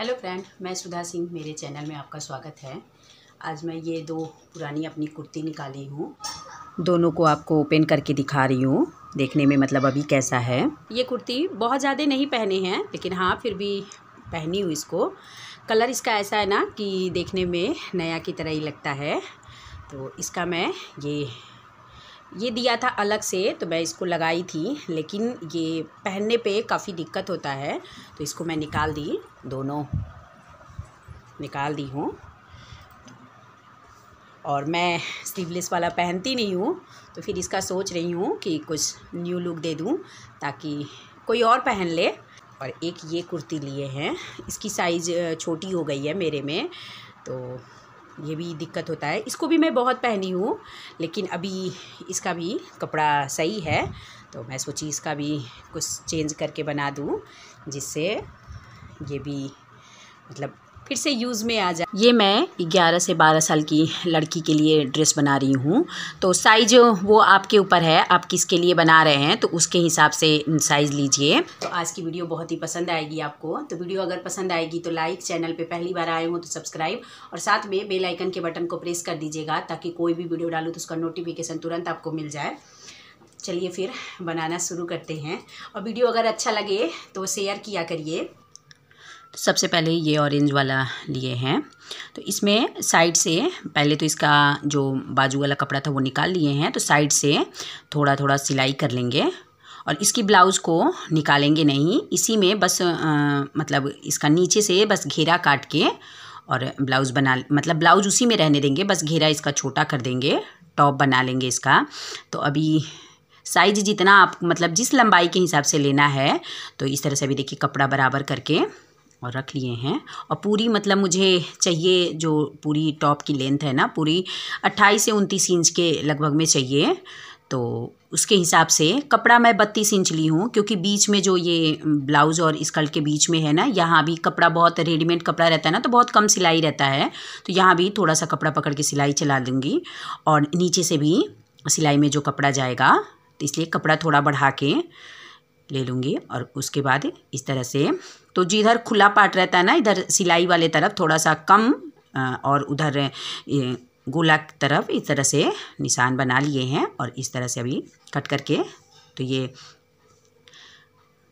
hello friend मैं सुधा सिंह मेरे channel में आपका स्वागत है आज मैं ये दो पुरानी अपनी कुर्ती निकाली हूँ दोनों को आपको ओपन करके दिखा रही हूँ देखने में मतलब अभी कैसा है ये कुर्ती बहुत ज़्यादा नहीं पहने हैं लेकिन हाँ फिर भी पहनी हूँ इसको कलर इसका ऐसा है ना कि देखने में नया की तरह ही लगता है तो इसका मैं ये ये दिया था अलग से तो मैं इसको लगाई थी लेकिन ये पहनने पे काफ़ी दिक्कत होता है तो इसको मैं निकाल दी दोनों निकाल दी हूँ और मैं स्लीवलेस वाला पहनती नहीं हूँ तो फिर इसका सोच रही हूँ कि कुछ न्यू लुक दे दूँ ताकि कोई और पहन ले और एक ये कुर्ती लिए हैं इसकी साइज़ छोटी हो गई है मेरे में तो ये भी दिक्कत होता है इसको भी मैं बहुत पहनी हूँ लेकिन अभी इसका भी कपड़ा सही है तो मैं सोची इसका भी कुछ चेंज करके बना दूँ जिससे ये भी मतलब फिर से यूज़ में आ जाए ये मैं 11 से 12 साल की लड़की के लिए ड्रेस बना रही हूँ तो साइज वो आपके ऊपर है आप किसके लिए बना रहे हैं तो उसके हिसाब से साइज़ लीजिए तो आज की वीडियो बहुत ही पसंद आएगी आपको तो वीडियो अगर पसंद आएगी तो लाइक चैनल पर पहली बार आए हों तो सब्सक्राइब और साथ में बेलाइकन के बटन को प्रेस कर दीजिएगा ताकि कोई भी वीडियो डालूँ तो उसका नोटिफिकेशन तुरंत आपको मिल जाए चलिए फिर बनाना शुरू करते हैं और वीडियो अगर अच्छा लगे तो शेयर किया करिए तो सबसे पहले ये ऑरेंज वाला लिए हैं तो इसमें साइड से पहले तो इसका जो बाजू वाला कपड़ा था वो निकाल लिए हैं तो साइड से थोड़ा थोड़ा सिलाई कर लेंगे और इसकी ब्लाउज़ को निकालेंगे नहीं इसी में बस आ, मतलब इसका नीचे से बस घेरा काट के और ब्लाउज़ बना मतलब ब्लाउज़ उसी में रहने देंगे बस घेरा इसका छोटा कर देंगे टॉप बना लेंगे इसका तो अभी साइज जितना आप मतलब जिस लंबाई के हिसाब से लेना है तो इस तरह से अभी देखिए कपड़ा बराबर करके और रख लिए हैं और पूरी मतलब मुझे चाहिए जो पूरी टॉप की लेंथ है ना पूरी अट्ठाईस से उनतीस इंच के लगभग में चाहिए तो उसके हिसाब से कपड़ा मैं बत्तीस इंच ली हूँ क्योंकि बीच में जो ये ब्लाउज़ और स्कर्ट के बीच में है ना यहाँ भी कपड़ा बहुत रेडीमेड कपड़ा रहता है ना तो बहुत कम सिलाई रहता है तो यहाँ भी थोड़ा सा कपड़ा पकड़ के सिलाई चला दूँगी और नीचे से भी सिलाई में जो कपड़ा जाएगा तो इसलिए कपड़ा थोड़ा बढ़ा के ले लूँगी और उसके बाद इस तरह से तो जिधर खुला पार्ट रहता है ना इधर सिलाई वाले तरफ थोड़ा सा कम और उधर गोला तरफ इस तरह से निशान बना लिए हैं और इस तरह से अभी कट करके तो ये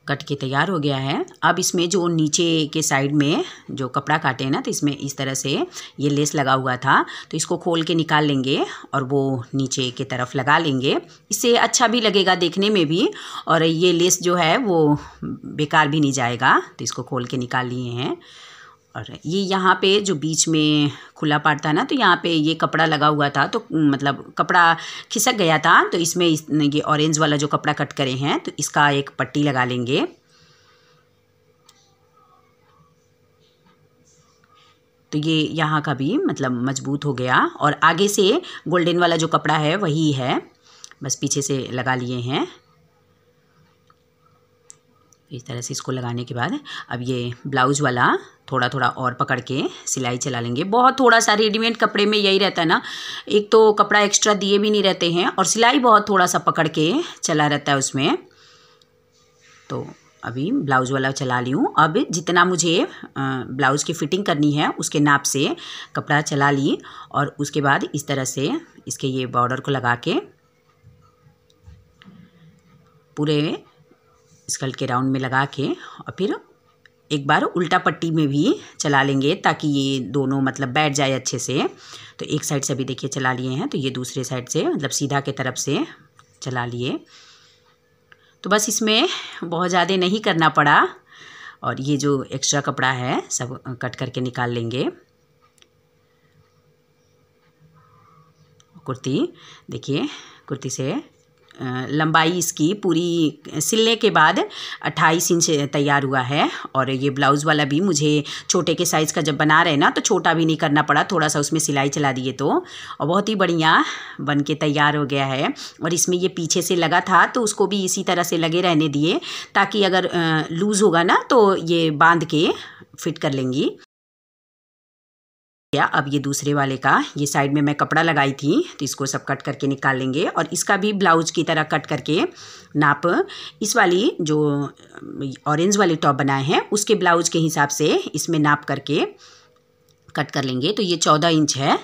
कट के तैयार हो गया है अब इसमें जो नीचे के साइड में जो कपड़ा काटे हैं ना तो इसमें इस तरह से ये लेस लगा हुआ था तो इसको खोल के निकाल लेंगे और वो नीचे के तरफ लगा लेंगे इससे अच्छा भी लगेगा देखने में भी और ये लेस जो है वो बेकार भी नहीं जाएगा तो इसको खोल के निकाल लिए हैं और ये यहाँ पे जो बीच में खुला पार्ट था ना तो यहाँ पे ये कपड़ा लगा हुआ था तो मतलब कपड़ा खिसक गया था तो इसमें इस, ये ऑरेंज वाला जो कपड़ा कट करे हैं तो इसका एक पट्टी लगा लेंगे तो ये यहाँ का भी मतलब मजबूत हो गया और आगे से गोल्डन वाला जो कपड़ा है वही है बस पीछे से लगा लिए हैं इस तरह से इसको लगाने के बाद अब ये ब्लाउज वाला थोड़ा थोड़ा और पकड़ के सिलाई चला लेंगे बहुत थोड़ा सा रेडीमेड कपड़े में यही रहता है ना एक तो कपड़ा एक्स्ट्रा दिए भी नहीं रहते हैं और सिलाई बहुत थोड़ा सा पकड़ के चला रहता है उसमें तो अभी ब्लाउज वाला चला ली हूँ अब जितना मुझे ब्लाउज की फिटिंग करनी है उसके नाप से कपड़ा चला ली और उसके बाद इस तरह से इसके ये बॉर्डर को लगा के पूरे स्कल के राउंड में लगा के और फिर एक बार उल्टा पट्टी में भी चला लेंगे ताकि ये दोनों मतलब बैठ जाए अच्छे से तो एक साइड से अभी देखिए चला लिए हैं तो ये दूसरे साइड से मतलब सीधा के तरफ से चला लिए तो बस इसमें बहुत ज़्यादा नहीं करना पड़ा और ये जो एक्स्ट्रा कपड़ा है सब कट करके निकाल लेंगे कुर्ती देखिए कुर्ती से लंबाई इसकी पूरी सिलने के बाद 28 इंच तैयार हुआ है और ये ब्लाउज़ वाला भी मुझे छोटे के साइज़ का जब बना रहे ना तो छोटा भी नहीं करना पड़ा थोड़ा सा उसमें सिलाई चला दिए तो और बहुत ही बढ़िया बन के तैयार हो गया है और इसमें ये पीछे से लगा था तो उसको भी इसी तरह से लगे रहने दिए ताकि अगर लूज़ होगा ना तो ये बांध के फिट कर लेंगी गया अब ये दूसरे वाले का ये साइड में मैं कपड़ा लगाई थी तो इसको सब कट करके निकाल लेंगे और इसका भी ब्लाउज की तरह कट करके नाप इस वाली जो ऑरेंज वाली टॉप बनाए हैं उसके ब्लाउज के हिसाब से इसमें नाप करके कट कर लेंगे तो ये चौदह इंच है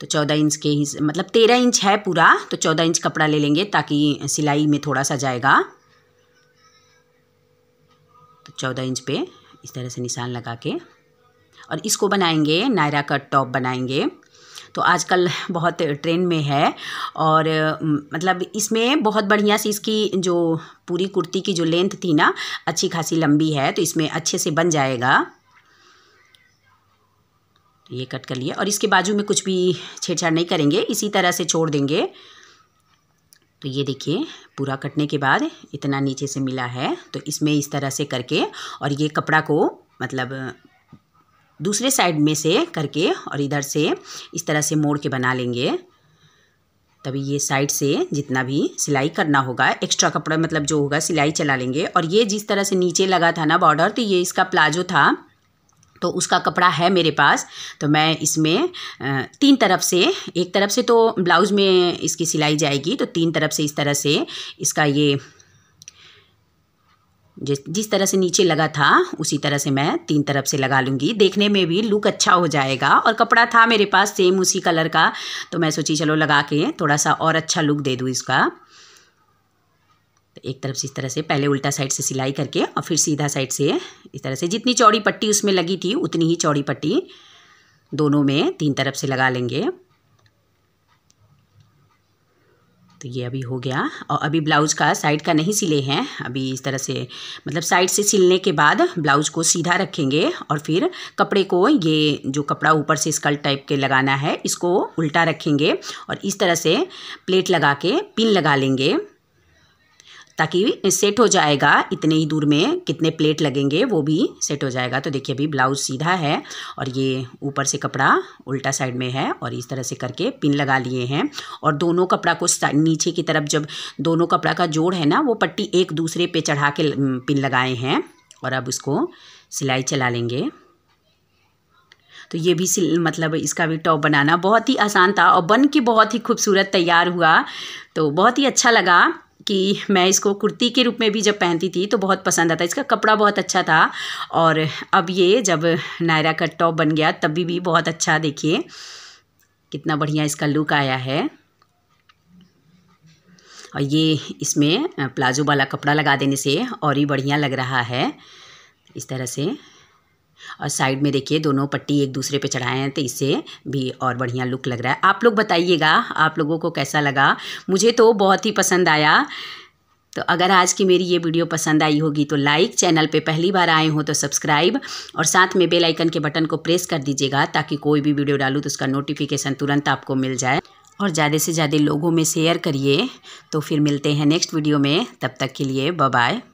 तो चौदह इंच के हिस मतलब तेरह इंच है पूरा तो चौदह इंच कपड़ा ले लेंगे ताकि सिलाई में थोड़ा सा जाएगा तो चौदह इंच पे इस तरह से निशान लगा के और इसको बनाएंगे नायरा कट टॉप बनाएंगे तो आजकल बहुत ट्रेंड में है और मतलब इसमें बहुत बढ़िया से इसकी जो पूरी कुर्ती की जो लेंथ थी ना अच्छी खासी लंबी है तो इसमें अच्छे से बन जाएगा तो ये कट कर लिया और इसके बाजू में कुछ भी छेड़छाड़ नहीं करेंगे इसी तरह से छोड़ देंगे तो ये देखिए पूरा कटने के बाद इतना नीचे से मिला है तो इसमें इस तरह से करके और ये कपड़ा को मतलब दूसरे साइड में से करके और इधर से इस तरह से मोड़ के बना लेंगे तभी ये साइड से जितना भी सिलाई करना होगा एक्स्ट्रा कपड़ा मतलब जो होगा सिलाई चला लेंगे और ये जिस तरह से नीचे लगा था ना बॉर्डर तो ये इसका प्लाजो था तो उसका कपड़ा है मेरे पास तो मैं इसमें तीन तरफ से एक तरफ से तो ब्लाउज़ में इसकी सिलाई जाएगी तो तीन तरफ से इस तरह से इसका ये जिस जिस तरह से नीचे लगा था उसी तरह से मैं तीन तरफ से लगा लूँगी देखने में भी लुक अच्छा हो जाएगा और कपड़ा था मेरे पास सेम उसी कलर का तो मैं सोची चलो लगा के थोड़ा सा और अच्छा लुक दे दूँ इसका तो एक तरफ से इस तरह से पहले उल्टा साइड से सिलाई करके और फिर सीधा साइड से इस तरह से जितनी चौड़ी पट्टी उसमें लगी थी उतनी ही चौड़ी पट्टी दोनों में तीन तरफ से लगा लेंगे तो ये अभी हो गया और अभी ब्लाउज का साइड का नहीं सिले हैं अभी इस तरह से मतलब साइड से सिलने के बाद ब्लाउज को सीधा रखेंगे और फिर कपड़े को ये जो कपड़ा ऊपर से स्कल्ट टाइप के लगाना है इसको उल्टा रखेंगे और इस तरह से प्लेट लगा के पिन लगा लेंगे ताकि सेट हो जाएगा इतने ही दूर में कितने प्लेट लगेंगे वो भी सेट हो जाएगा तो देखिए अभी ब्लाउज सीधा है और ये ऊपर से कपड़ा उल्टा साइड में है और इस तरह से करके पिन लगा लिए हैं और दोनों कपड़ा को नीचे की तरफ जब दोनों कपड़ा का जोड़ है ना वो पट्टी एक दूसरे पे चढ़ा के पिन लगाए हैं और अब उसको सिलाई चला लेंगे तो ये भी सिल मतलब इसका भी टॉप बनाना बहुत ही आसान था और बन के बहुत ही खूबसूरत तैयार हुआ तो बहुत ही अच्छा लगा कि मैं इसको कुर्ती के रूप में भी जब पहनती थी तो बहुत पसंद आता इसका कपड़ा बहुत अच्छा था और अब ये जब नायरा का टॉप बन गया तभी भी बहुत अच्छा देखिए कितना बढ़िया इसका लुक आया है और ये इसमें प्लाजो वाला कपड़ा लगा देने से और ही बढ़िया लग रहा है इस तरह से और साइड में देखिए दोनों पट्टी एक दूसरे पे चढ़ाए हैं तो इससे भी और बढ़िया लुक लग रहा है आप लोग बताइएगा आप लोगों को कैसा लगा मुझे तो बहुत ही पसंद आया तो अगर आज की मेरी ये वीडियो पसंद आई होगी तो लाइक चैनल पे पहली बार आए हो तो सब्सक्राइब और साथ में बेल आइकन के बटन को प्रेस कर दीजिएगा ताकि कोई भी वीडियो डालूँ तो उसका नोटिफिकेशन तुरंत आपको मिल जाए और ज़्यादा से ज़्यादा लोगों में शेयर करिए तो फिर मिलते हैं नेक्स्ट वीडियो में तब तक के लिए बाय